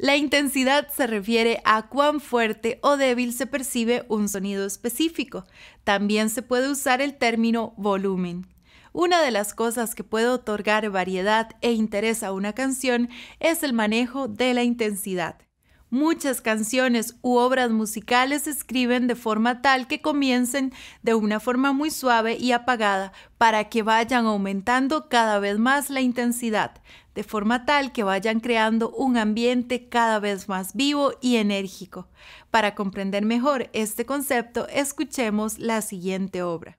La intensidad se refiere a cuán fuerte o débil se percibe un sonido específico. También se puede usar el término volumen. Una de las cosas que puede otorgar variedad e interés a una canción es el manejo de la intensidad. Muchas canciones u obras musicales se escriben de forma tal que comiencen de una forma muy suave y apagada para que vayan aumentando cada vez más la intensidad de forma tal que vayan creando un ambiente cada vez más vivo y enérgico. Para comprender mejor este concepto, escuchemos la siguiente obra.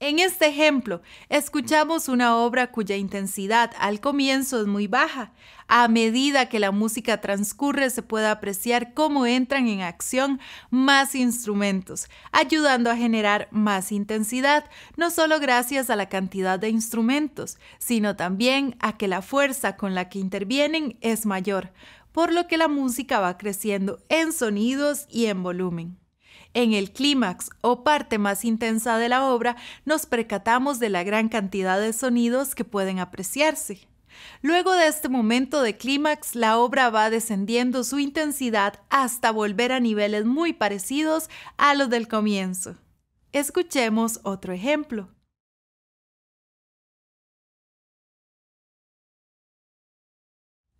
En este ejemplo, escuchamos una obra cuya intensidad al comienzo es muy baja. A medida que la música transcurre se puede apreciar cómo entran en acción más instrumentos, ayudando a generar más intensidad, no solo gracias a la cantidad de instrumentos, sino también a que la fuerza con la que intervienen es mayor, por lo que la música va creciendo en sonidos y en volumen. En el clímax o parte más intensa de la obra, nos percatamos de la gran cantidad de sonidos que pueden apreciarse. Luego de este momento de clímax, la obra va descendiendo su intensidad hasta volver a niveles muy parecidos a los del comienzo. Escuchemos otro ejemplo.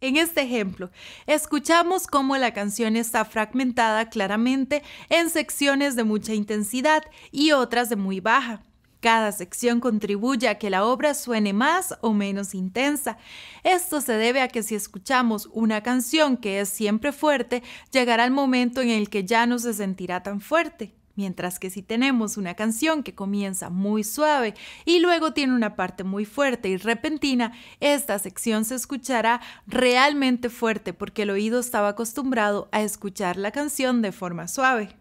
En este ejemplo, escuchamos cómo la canción está fragmentada claramente en secciones de mucha intensidad y otras de muy baja. Cada sección contribuye a que la obra suene más o menos intensa. Esto se debe a que si escuchamos una canción que es siempre fuerte, llegará el momento en el que ya no se sentirá tan fuerte. Mientras que si tenemos una canción que comienza muy suave y luego tiene una parte muy fuerte y repentina, esta sección se escuchará realmente fuerte porque el oído estaba acostumbrado a escuchar la canción de forma suave.